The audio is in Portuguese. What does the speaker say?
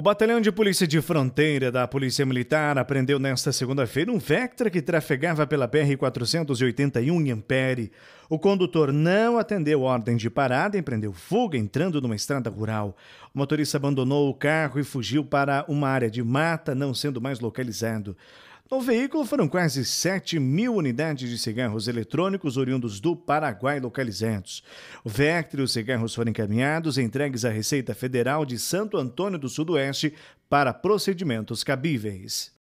O Batalhão de Polícia de Fronteira da Polícia Militar apreendeu nesta segunda-feira um Vectra que trafegava pela BR-481 em Ampere. O condutor não atendeu ordem de parada e empreendeu fuga entrando numa estrada rural. O motorista abandonou o carro e fugiu para uma área de mata, não sendo mais localizado. No veículo foram quase 7 mil unidades de cigarros eletrônicos oriundos do Paraguai localizados. O Vectre e os cigarros foram encaminhados e entregues à Receita Federal de Santo Antônio do Sudoeste para procedimentos cabíveis.